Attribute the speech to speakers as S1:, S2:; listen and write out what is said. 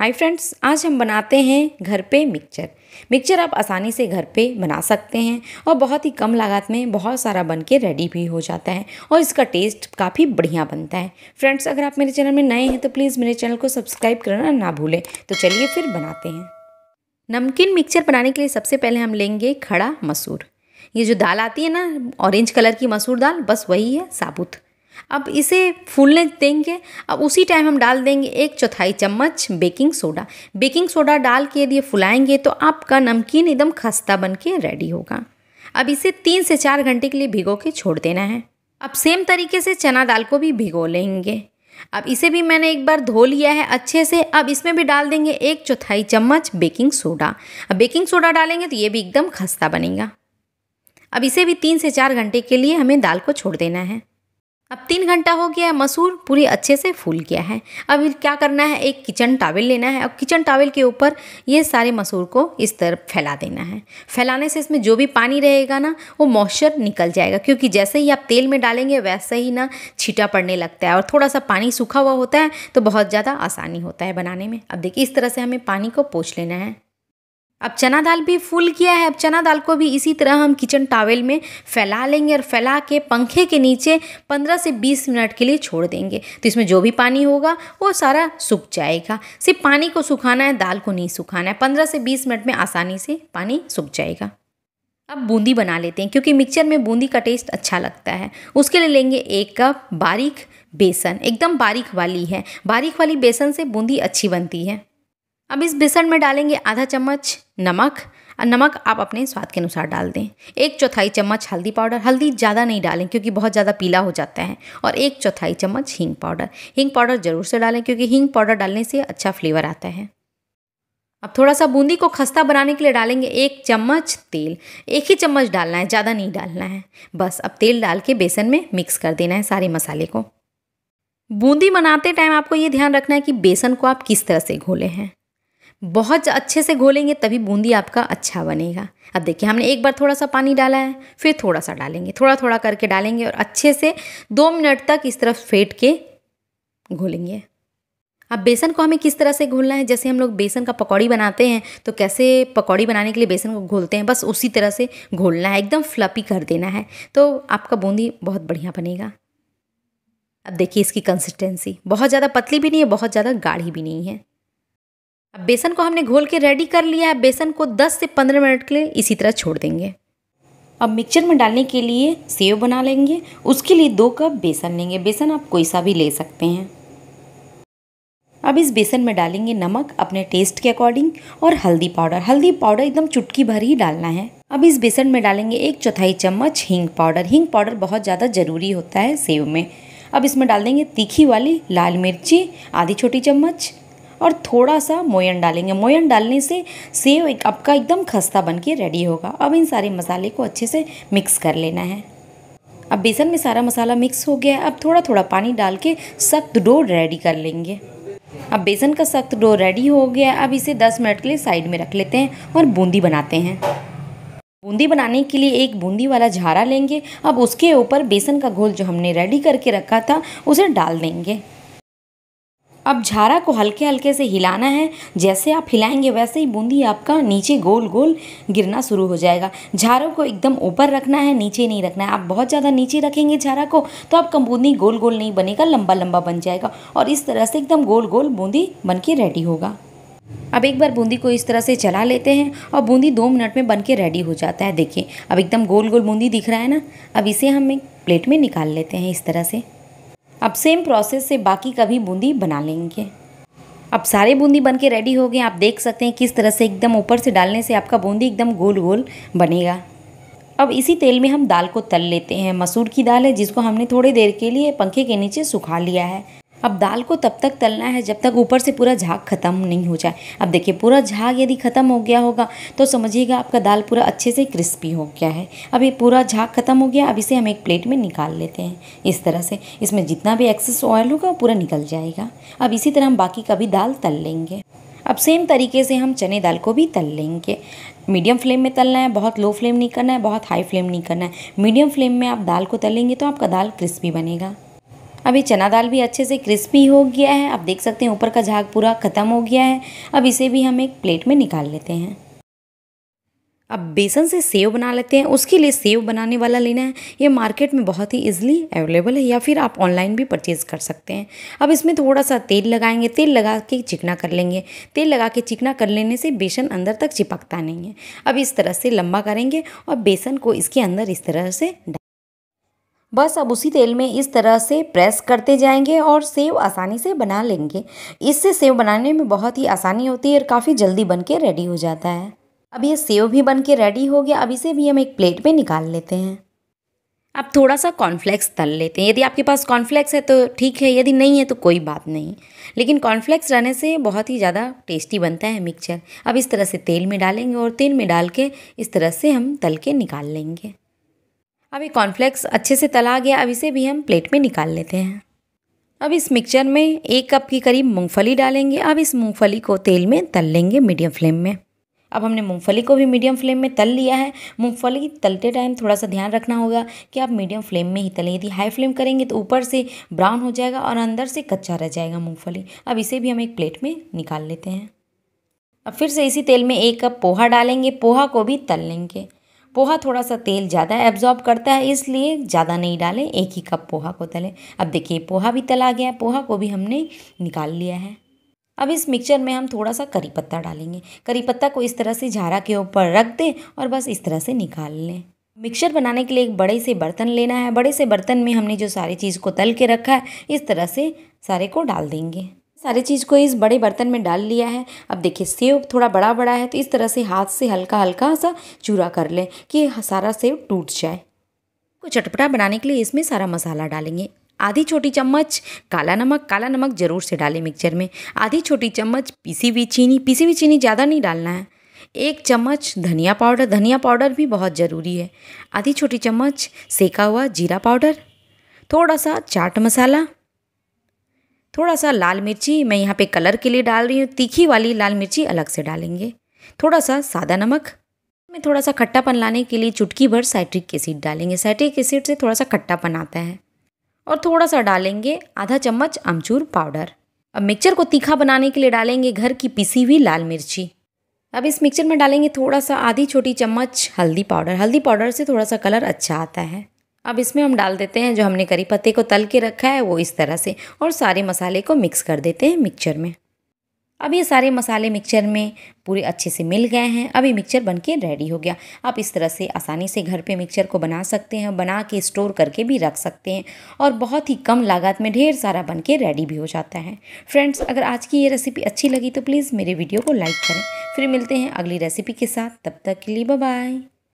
S1: hi friends आज हम बनाते हैं घर पे मिक्सचर मिक्सचर आप आसानी से घर पे बना सकते हैं और बहुत ही कम लागत में बहुत सारा बन रेडी भी हो जाता है और इसका टेस्ट काफ़ी बढ़िया बनता है फ्रेंड्स अगर आप मेरे चैनल में नए हैं तो प्लीज़ मेरे चैनल को सब्सक्राइब करना ना भूलें तो चलिए फिर बनाते हैं नमकीन मिक्सचर बनाने के लिए सबसे पहले हम लेंगे खड़ा मसूर ये जो दाल आती है ना ऑरेंज कलर की मसूर दाल बस वही है साबुत अब इसे फूलने देंगे अब उसी टाइम हम डाल देंगे एक चौथाई चम्मच बेकिंग सोडा बेकिंग सोडा डाल के यदि फुलाएंगे तो आपका नमकीन एकदम खस्ता बन के रेडी होगा अब इसे तीन से चार घंटे के लिए भिगो के छोड़ देना है अब सेम तरीके से चना दाल को भी भिगो लेंगे अब इसे भी मैंने एक बार धो लिया है अच्छे से अब इसमें भी डाल देंगे एक चौथाई चम्मच बेकिंग सोडा अब बेकिंग सोडा डालेंगे तो ये भी एकदम खस्ता बनेगा अब इसे भी तीन से चार घंटे के लिए हमें दाल को छोड़ देना है अब तीन घंटा हो गया है मसूर पूरी अच्छे से फूल गया है अब क्या करना है एक किचन टावल लेना है और किचन टावल के ऊपर ये सारे मसूर को इस तरफ फैला देना है फैलाने से इसमें जो भी पानी रहेगा ना वो मॉइस्चर निकल जाएगा क्योंकि जैसे ही आप तेल में डालेंगे वैसे ही ना छीटा पड़ने लगता है और थोड़ा सा पानी सूखा हुआ होता है तो बहुत ज़्यादा आसानी होता है बनाने में अब देखिए इस तरह से हमें पानी को पोछ लेना है अब चना दाल भी फूल किया है अब चना दाल को भी इसी तरह हम किचन टावेल में फैला लेंगे और फैला के पंखे के नीचे 15 से 20 मिनट के लिए छोड़ देंगे तो इसमें जो भी पानी होगा वो सारा सूख जाएगा सिर्फ पानी को सुखाना है दाल को नहीं सुखाना है 15 से 20 मिनट में आसानी से पानी सूख जाएगा अब बूंदी बना लेते हैं क्योंकि मिक्सचर में बूंदी का टेस्ट अच्छा लगता है उसके लिए लेंगे एक कप बारीक बेसन एकदम बारीक वाली है बारीक वाली बेसन से बूंदी अच्छी बनती है अब इस बेसन में डालेंगे आधा चम्मच नमक और नमक आप अपने स्वाद के अनुसार डाल दें एक चौथाई चम्मच हल्दी पाउडर हल्दी ज़्यादा नहीं डालें क्योंकि बहुत ज़्यादा पीला हो जाता है और एक चौथाई चम्मच हींग पाउडर हींग पाउडर ज़रूर से डालें क्योंकि हींग पाउडर डालने से अच्छा फ्लेवर आता है अब थोड़ा सा बूंदी को खस्ता बनाने के लिए डालेंगे एक चम्मच तेल एक ही चम्मच डालना है ज़्यादा नहीं डालना है बस अब तेल डाल के बेसन में मिक्स कर देना है सारे मसाले को बूंदी बनाते टाइम आपको ये ध्यान रखना है कि बेसन को आप किस तरह से घोले हैं बहुत अच्छे से घोलेंगे तभी बूंदी आपका अच्छा बनेगा अब देखिए हमने एक बार थोड़ा सा पानी डाला है फिर थोड़ा सा डालेंगे थोड़ा थोड़ा करके डालेंगे और अच्छे से दो मिनट तक इस तरफ फेंट के घोलेंगे अब बेसन को हमें किस तरह से घोलना है जैसे हम लोग बेसन का पकौड़ी बनाते हैं तो कैसे पकौड़ी बनाने के लिए बेसन को घोलते हैं बस उसी तरह से घोलना है एकदम फ्लपी कर देना है तो आपका बूंदी बहुत बढ़िया बनेगा अब देखिए इसकी कंसिस्टेंसी बहुत ज़्यादा पतली भी नहीं है बहुत ज़्यादा गाढ़ी भी नहीं है अब बेसन को हमने घोल के रेडी कर लिया है बेसन को 10 से 15 मिनट के लिए इसी तरह छोड़ देंगे अब मिक्सचर में डालने के लिए सेव बना लेंगे उसके लिए दो कप बेसन लेंगे बेसन आप कोई सा भी ले सकते हैं अब इस बेसन में डालेंगे नमक अपने टेस्ट के अकॉर्डिंग और हल्दी पाउडर हल्दी पाउडर एकदम चुटकी भर ही डालना है अब इस बेसन में डालेंगे एक चौथाई चम्मच हींग पाउडर हींग पाउडर बहुत ज़्यादा ज़रूरी होता है सेव में अब इसमें डाल देंगे तीखी वाली लाल मिर्ची आधी छोटी चम्मच और थोड़ा सा मोयन डालेंगे मोयन डालने से सेव एक आपका एकदम खस्ता बन के रेडी होगा अब इन सारे मसाले को अच्छे से मिक्स कर लेना है अब बेसन में सारा मसाला मिक्स हो गया है अब थोड़ा थोड़ा पानी डाल के सख्त डो रेडी कर लेंगे अब बेसन का सख्त डो रेडी हो गया अब इसे 10 मिनट के लिए साइड में रख लेते हैं और बूंदी बनाते हैं बूंदी बनाने के लिए एक बूंदी वाला झारा लेंगे अब उसके ऊपर बेसन का घोल जो हमने रेडी करके रखा था उसे डाल देंगे अब झारा को हल्के हल्के से हिलाना है जैसे आप हिलाएंगे वैसे ही बूंदी आपका नीचे गोल गोल गिरना शुरू हो जाएगा झारों को एकदम ऊपर रखना है नीचे नहीं रखना है आप बहुत ज़्यादा नीचे रखेंगे झारा को तो आपका बूंदी गोल गोल नहीं बनेगा लंबा लंबा बन जाएगा और इस तरह से एकदम गोल गोल बूंदी बन के रेडी होगा अब एक बार बूंदी को इस तरह से चला लेते हैं और बूंदी दो मिनट में बन के रेडी हो जाता है देखिए अब एकदम गोल गोल बूंदी दिख रहा है ना अब इसे हम एक प्लेट में निकाल लेते हैं इस तरह से अब सेम प्रोसेस से बाकी का भी बूंदी बना लेंगे अब सारे बूंदी बन के रेडी हो गए आप देख सकते हैं किस तरह से एकदम ऊपर से डालने से आपका बूंदी एकदम गोल गोल बनेगा अब इसी तेल में हम दाल को तल लेते हैं मसूर की दाल है जिसको हमने थोड़ी देर के लिए पंखे के नीचे सुखा लिया है अब दाल को तब तक तलना है जब तक ऊपर से पूरा झाग ख़त्म नहीं हो जाए अब देखिए पूरा झाग यदि ख़त्म हो गया होगा तो समझिएगा आपका दाल पूरा अच्छे से क्रिस्पी हो गया है अब ये पूरा झाग ख़त्म हो गया अब इसे हम एक प्लेट में निकाल लेते हैं इस तरह से इसमें जितना भी एक्सेस ऑयल होगा वो पूरा निकल जाएगा अब इसी तरह हम बाकी का भी दाल तल लेंगे अब सेम तरीके से हम चने दाल को भी तल लेंगे मीडियम फ्लेम में तलना है बहुत लो फ्लेम नहीं करना है बहुत हाई फ्लेम नहीं करना है मीडियम फ्लेम में आप दाल को तलेंगे तो आपका दाल क्रिस्पी बनेगा अभी चना दाल भी अच्छे से क्रिस्पी हो गया है आप देख सकते हैं ऊपर का झाग पूरा ख़त्म हो गया है अब इसे भी हम एक प्लेट में निकाल लेते हैं अब बेसन से सेव बना लेते हैं उसके लिए सेव बनाने वाला लेना है ये मार्केट में बहुत ही इजीली अवेलेबल है या फिर आप ऑनलाइन भी परचेज़ कर सकते हैं अब इसमें थोड़ा सा तेल लगाएंगे तेल लगा के चिकना कर लेंगे तेल लगा के चिकना कर लेने से बेसन अंदर तक चिपकता नहीं है अब इस तरह से लंबा करेंगे और बेसन को इसके अंदर इस तरह से बस अब उसी तेल में इस तरह से प्रेस करते जाएंगे और सेव आसानी से बना लेंगे इससे सेव बनाने में बहुत ही आसानी होती है और काफ़ी जल्दी बन के रेडी हो जाता है अब ये सेव भी बन के रेडी हो गया अब इसे भी हम एक प्लेट में निकाल लेते हैं अब थोड़ा सा कॉर्नफ्लेक्स तल लेते हैं यदि आपके पास कॉर्नफ्लेक्स है तो ठीक है यदि नहीं है तो कोई बात नहीं लेकिन कॉर्नफ्लेक्स रहने से बहुत ही ज़्यादा टेस्टी बनता है मिक्सचर अब इस तरह से तेल में डालेंगे और तेल में डाल के इस तरह से हम तल के निकाल लेंगे अब ये कॉर्नफ्लेक्स अच्छे से तला गया अब इसे भी हम प्लेट में निकाल लेते हैं अब इस मिक्सचर में एक कप के करीब मूंगफली डालेंगे अब इस मूंगफली को तेल में तल लेंगे मीडियम फ्लेम में अब हमने मूंगफली को भी मीडियम फ्लेम में तल लिया है मूंगफली तलते टाइम थोड़ा सा ध्यान रखना होगा कि आप मीडियम फ्लेम में ही तलें यदि हाई फ्लेम करेंगे तो ऊपर से ब्राउन हो जाएगा और अंदर से कच्चा रह जाएगा मूंगफली अब इसे भी हम एक प्लेट में निकाल लेते हैं अब फिर से इसी तेल में एक कप पोहा डालेंगे पोहा को भी तल लेंगे पोहा थोड़ा सा तेल ज़्यादा एब्जॉर्ब करता है इसलिए ज़्यादा नहीं डालें एक ही कप पोहा को तलें अब देखिए पोहा भी तला गया है पोहा को भी हमने निकाल लिया है अब इस मिक्सचर में हम थोड़ा सा करी पत्ता डालेंगे करी पत्ता को इस तरह से झारा के ऊपर रख दें और बस इस तरह से निकाल लें मिक्सचर बनाने के लिए एक बड़े से बर्तन लेना है बड़े से बर्तन में हमने जो सारी चीज़ को तल के रखा है इस तरह से सारे को डाल देंगे सारी चीज़ को इस बड़े बर्तन में डाल लिया है अब देखिए सेव थोड़ा बड़ा बड़ा है तो इस तरह से हाथ से हल्का हल्का सा चूरा कर लें कि सारा सेव टूट जाए को चटपटा बनाने के लिए इसमें सारा मसाला डालेंगे आधी छोटी चम्मच काला नमक काला नमक ज़रूर से डालें मिक्सचर में आधी छोटी चम्मच पीसी हुई चीनी पीसी हुई चीनी ज़्यादा नहीं डालना है एक चम्मच धनिया पाउडर धनिया पाउडर भी बहुत ज़रूरी है आधी छोटी चम्मच सेका हुआ जीरा पाउडर थोड़ा सा चाट मसाला थोड़ा सा लाल मिर्ची मैं यहाँ पे कलर के लिए डाल रही हूँ तीखी वाली लाल मिर्ची अलग से डालेंगे थोड़ा सा सादा नमक में थोड़ा सा खट्टापन लाने के लिए चुटकी भर साइट्रिक एसिड डालेंगे साइट्रिक एसिड से थोड़ा सा खट्टापन आता है और थोड़ा सा डालेंगे आधा चम्मच अमचूर पाउडर अब मिक्सचर को तीखा बनाने के लिए डालेंगे घर की पिसी हुई लाल मिर्ची अब इस मिक्सचर में डालेंगे थोड़ा सा आधी छोटी चम्मच हल्दी पाउडर हल्दी पाउडर से थोड़ा सा कलर अच्छा आता है अब इसमें हम डाल देते हैं जो हमने करी पत्ते को तल के रखा है वो इस तरह से और सारे मसाले को मिक्स कर देते हैं मिक्सचर में अब ये सारे मसाले मिक्सचर में पूरे अच्छे से मिल गए हैं अब ये मिक्सचर बन के रेडी हो गया आप इस तरह से आसानी से घर पे मिक्सचर को बना सकते हैं बना के स्टोर करके भी रख सकते हैं और बहुत ही कम लागत में ढेर सारा बन के रेडी भी हो जाता है फ्रेंड्स अगर आज की ये रेसिपी अच्छी लगी तो प्लीज़ मेरे वीडियो को लाइक करें फिर मिलते हैं अगली रेसिपी के साथ तब तक के लिए बाय